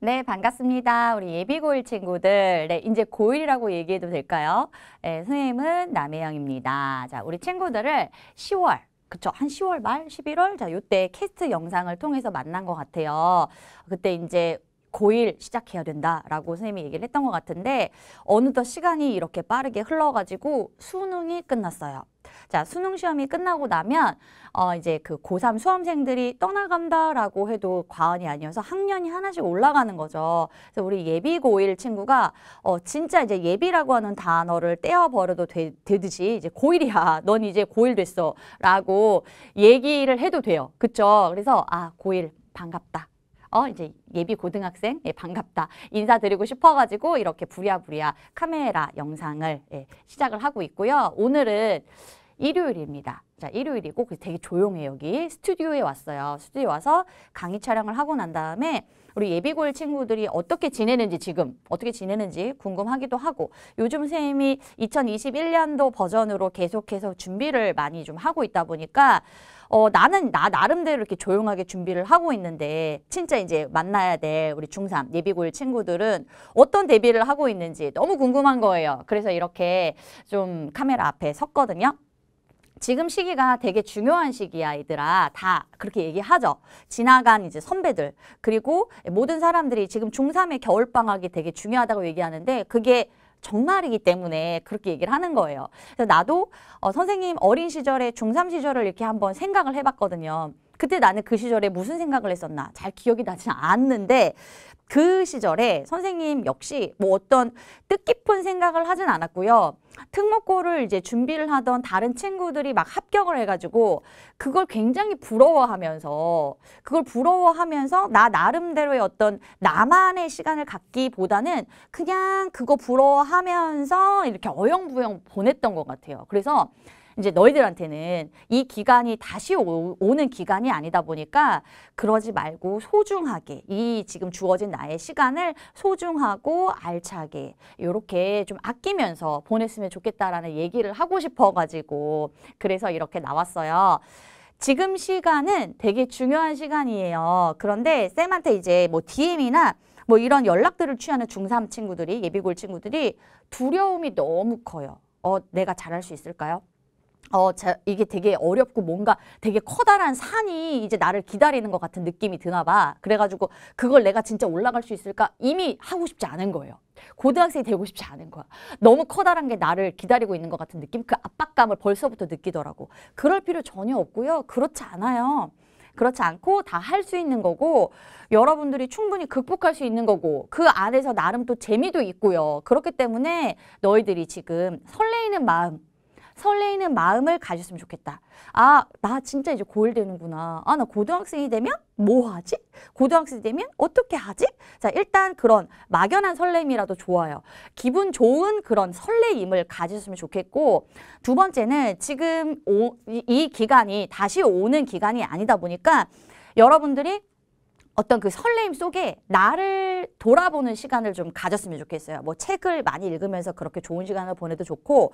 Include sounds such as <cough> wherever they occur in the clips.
네, 반갑습니다. 우리 예비고일 친구들. 네, 이제 고일이라고 얘기해도 될까요? 네, 선생님은 남혜영입니다. 자, 우리 친구들을 10월 그쵸. 한 10월 말, 11월? 자, 요때 캐스트 영상을 통해서 만난 것 같아요. 그때 이제 고일 시작해야 된다라고 선생님이 얘기를 했던 것 같은데 어느덧 시간이 이렇게 빠르게 흘러가지고 수능이 끝났어요. 자, 수능 시험이 끝나고 나면 어 이제 그 고3 수험생들이 떠나간다라고 해도 과언이 아니어서 학년이 하나씩 올라가는 거죠. 그래서 우리 예비 고1 친구가 어 진짜 이제 예비라고 하는 단어를 떼어 버려도 되, 듯이 이제 고1이야. <laughs> 넌 이제 고1 됐어라고 얘기를 해도 돼요. 그렇죠? 그래서 아, 고1 반갑다. 어 이제 예비 고등학생 예, 반갑다 인사드리고 싶어가지고 이렇게 부랴부랴 카메라 영상을 예, 시작을 하고 있고요. 오늘은 일요일입니다. 자, 일요일이고 되게 조용해 여기 스튜디오에 왔어요. 스튜디오에 와서 강의 촬영을 하고 난 다음에 우리 예비고일 친구들이 어떻게 지내는지 지금 어떻게 지내는지 궁금하기도 하고 요즘 쌤이 2021년도 버전으로 계속해서 준비를 많이 좀 하고 있다 보니까 어, 나는 나 나름대로 이렇게 조용하게 준비를 하고 있는데 진짜 이제 만나야 될 우리 중삼 예비고일 친구들은 어떤 대비를 하고 있는지 너무 궁금한 거예요. 그래서 이렇게 좀 카메라 앞에 섰거든요. 지금 시기가 되게 중요한 시기야 얘들아 다 그렇게 얘기하죠 지나간 이제 선배들 그리고 모든 사람들이 지금 중3의 겨울방학이 되게 중요하다고 얘기하는데 그게 정말이기 때문에 그렇게 얘기를 하는 거예요 그래서 나도 어, 선생님 어린 시절에 중3 시절을 이렇게 한번 생각을 해봤거든요 그때 나는 그 시절에 무슨 생각을 했었나 잘 기억이 나지 않는데 그 시절에 선생님 역시 뭐 어떤 뜻깊은 생각을 하진 않았고요. 특목고를 이제 준비를 하던 다른 친구들이 막 합격을 해가지고 그걸 굉장히 부러워하면서 그걸 부러워하면서 나 나름대로의 어떤 나만의 시간을 갖기보다는 그냥 그거 부러워하면서 이렇게 어영부영 보냈던 것 같아요. 그래서 이제 너희들한테는 이 기간이 다시 오, 는 기간이 아니다 보니까 그러지 말고 소중하게 이 지금 주어진 나의 시간을 소중하고 알차게 이렇게 좀 아끼면서 보냈으면 좋겠다라는 얘기를 하고 싶어가지고 그래서 이렇게 나왔어요. 지금 시간은 되게 중요한 시간이에요. 그런데 쌤한테 이제 뭐 DM이나 뭐 이런 연락들을 취하는 중3 친구들이 예비골 친구들이 두려움이 너무 커요. 어, 내가 잘할 수 있을까요? 어, 자, 이게 되게 어렵고 뭔가 되게 커다란 산이 이제 나를 기다리는 것 같은 느낌이 드나 봐. 그래가지고 그걸 내가 진짜 올라갈 수 있을까? 이미 하고 싶지 않은 거예요. 고등학생이 되고 싶지 않은 거야. 너무 커다란 게 나를 기다리고 있는 것 같은 느낌? 그 압박감을 벌써부터 느끼더라고. 그럴 필요 전혀 없고요. 그렇지 않아요. 그렇지 않고 다 할 수 있는 거고 여러분들이 충분히 극복할 수 있는 거고 그 안에서 나름 또 재미도 있고요. 그렇기 때문에 너희들이 지금 설레이는 마음 설레이는 마음을 가졌으면 좋겠다. 아, 나 진짜 이제 고1 되는구나. 아, 나 고등학생이 되면 뭐 하지? 고등학생이 되면 어떻게 하지? 자, 일단 그런 막연한 설렘이라도 좋아요. 기분 좋은 그런 설레임을 가졌으면 좋겠고 두 번째는 지금 오, 이, 이 기간이 다시 오는 기간이 아니다 보니까 여러분들이 어떤 그 설레임 속에 나를 돌아보는 시간을 좀 가졌으면 좋겠어요. 뭐 책을 많이 읽으면서 그렇게 좋은 시간을 보내도 좋고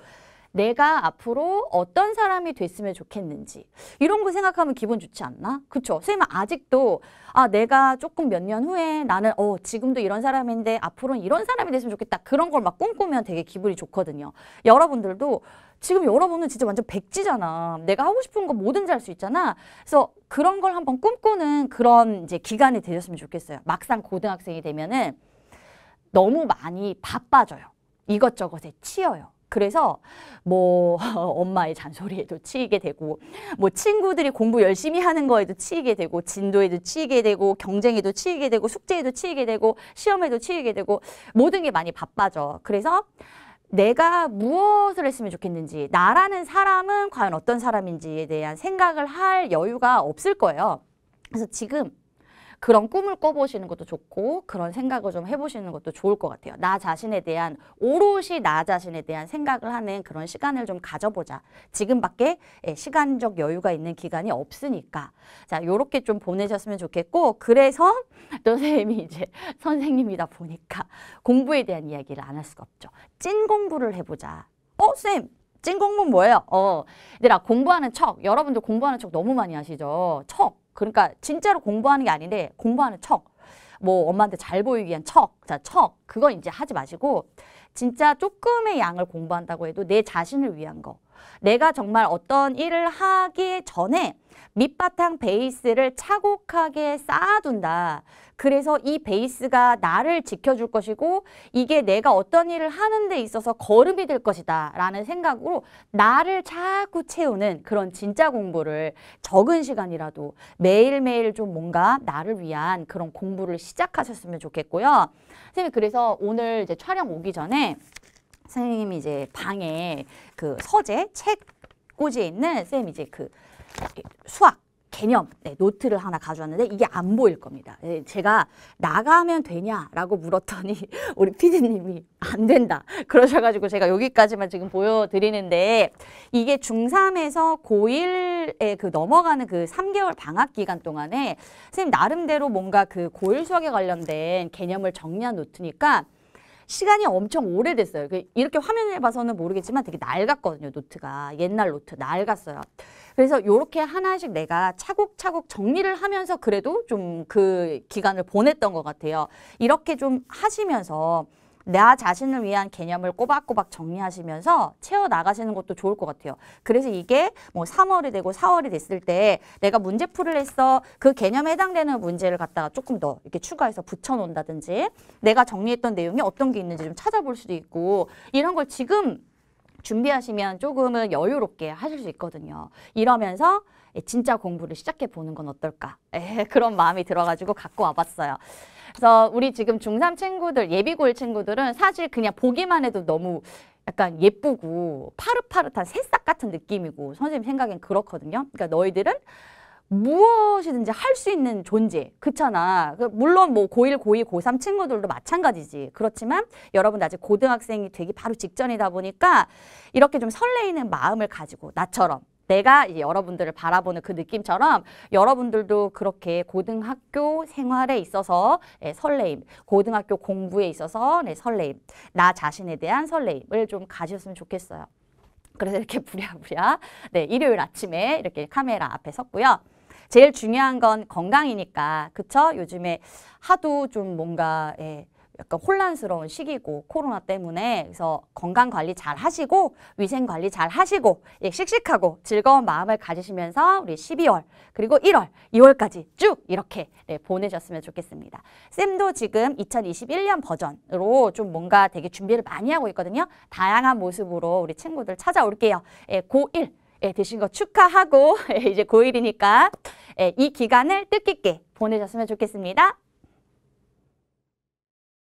내가 앞으로 어떤 사람이 됐으면 좋겠는지 이런 거 생각하면 기분 좋지 않나? 그쵸? 선생님 아직도 아 내가 조금 몇 년 후에 나는 어 지금도 이런 사람인데 앞으로는 이런 사람이 됐으면 좋겠다 그런 걸 막 꿈꾸면 되게 기분이 좋거든요. 여러분들도 지금 여러분은 진짜 완전 백지잖아. 내가 하고 싶은 거 뭐든지 할 수 있잖아. 그래서 그런 걸 한번 꿈꾸는 그런 이제 기간이 되셨으면 좋겠어요. 막상 고등학생이 되면은 너무 많이 바빠져요. 이것저것에 치여요. 그래서 뭐 <laughs> 엄마의 잔소리에도 치이게 되고 뭐 친구들이 공부 열심히 하는 거에도 치이게 되고 진도에도 치이게 되고 경쟁에도 치이게 되고 숙제에도 치이게 되고 시험에도 치이게 되고 모든 게 많이 바빠져. 그래서 내가 무엇을 했으면 좋겠는지 나라는 사람은 과연 어떤 사람인지에 대한 생각을 할 여유가 없을 거예요. 그래서 지금 그런 꿈을 꿔보시는 것도 좋고 그런 생각을 좀 해보시는 것도 좋을 것 같아요. 나 자신에 대한 오롯이 나 자신에 대한 생각을 하는 그런 시간을 좀 가져보자. 지금밖에 예, 시간적 여유가 있는 기간이 없으니까 자 요렇게 좀 보내셨으면 좋겠고 그래서 <laughs> 선생님이 이제 선생님이다 보니까 공부에 대한 이야기를 안 할 수가 없죠. 찐 공부를 해보자. 어 쌤! 찐 공부는 뭐예요? 어, 얘들아 공부하는 척 여러분들 공부하는 척 너무 많이 하시죠? 척 그러니까 진짜로 공부하는 게 아닌데 공부하는 척. 뭐 엄마한테 잘 보이기 위한 척. 자, 척. 그건 이제 하지 마시고 진짜 조금의 양을 공부한다고 해도 내 자신을 위한 거. 내가 정말 어떤 일을 하기 전에 밑바탕 베이스를 차곡하게 쌓아둔다. 그래서 이 베이스가 나를 지켜줄 것이고 이게 내가 어떤 일을 하는 데 있어서 걸음이될 것이다 라는 생각으로 나를 자꾸 채우는 그런 진짜 공부를 적은 시간이라도 매일매일 좀 뭔가 나를 위한 그런 공부를 시작하셨으면 좋겠고요. 선생님 그래서 오늘 이제 촬영 오기 전에 선생님이 이제 방에 그 서재, 책 꽂이에 있는 선생님 이제 그 수학 개념 네, 노트를 하나 가져왔는데 이게 안 보일 겁니다. 네, 제가 나가면 되냐라고 물었더니 <laughs> 우리 피디님이 안 된다 그러셔가지고 제가 여기까지만 지금 보여드리는데 이게 중3에서 고1에 그 넘어가는 그 3개월 방학 기간 동안에 선생님 나름대로 뭔가 그 고1 수학에 관련된 개념을 정리한 노트니까 시간이 엄청 오래됐어요. 그 이렇게 화면을 봐서는 모르겠지만 되게 낡았거든요. 노트가. 옛날 노트 낡았어요. 그래서 이렇게 하나씩 내가 차곡차곡 정리를 하면서 그래도 좀 그 기간을 보냈던 것 같아요. 이렇게 좀 하시면서 나 자신을 위한 개념을 꼬박꼬박 정리하시면서 채워나가시는 것도 좋을 것 같아요. 그래서 이게 뭐 3월이 되고 4월이 됐을 때 내가 문제풀을 했어. 그 개념에 해당되는 문제를 갖다가 조금 더 이렇게 추가해서 붙여놓는다든지 내가 정리했던 내용이 어떤 게 있는지 좀 찾아볼 수도 있고 이런 걸 지금 준비하시면 조금은 여유롭게 하실 수 있거든요. 이러면서 진짜 공부를 시작해 보는 건 어떨까? 에, <laughs> 그런 마음이 들어가지고 갖고 와봤어요. 그래서 우리 지금 중3 친구들, 예비고일 친구들은 사실 그냥 보기만 해도 너무 약간 예쁘고 파릇파릇한 새싹 같은 느낌이고 선생님 생각엔 그렇거든요. 그러니까 너희들은 무엇이든지 할 수 있는 존재 그렇잖아 그 물론 뭐 (고1) (고2) (고3) 친구들도 마찬가지지 그렇지만 여러분 아직 고등학생이 되기 바로 직전이다 보니까 이렇게 좀 설레이는 마음을 가지고 나처럼 내가 이제 여러분들을 바라보는 그 느낌처럼 여러분들도 그렇게 고등학교 생활에 있어서 네, 설레임, 고등학교 공부에 있어서 네, 설레임, 나 자신에 대한 설레임을 좀 가지셨으면 좋겠어요. 그래서 이렇게 <laughs> 부랴부랴 네, 일요일 아침에 이렇게 카메라 앞에 섰고요. 제일 중요한 건 건강이니까 그쵸? 요즘에 하도 좀 뭔가 예, 약간 혼란스러운 시기고 코로나 때문에 그래서 건강 관리 잘 하시고 위생 관리 잘 하시고 예, 씩씩하고 즐거운 마음을 가지시면서 우리 12월 그리고 1월, 2월까지 쭉 이렇게 네, 보내셨으면 좋겠습니다. 쌤도 지금 2021년 버전으로 좀 뭔가 되게 준비를 많이 하고 있거든요. 다양한 모습으로 우리 친구들 찾아올게요. 예, 고1 예, 되신 거 축하하고 <laughs> 예, 이제 고1이니까 예, 이 기간을 뜻깊게 보내셨으면 좋겠습니다.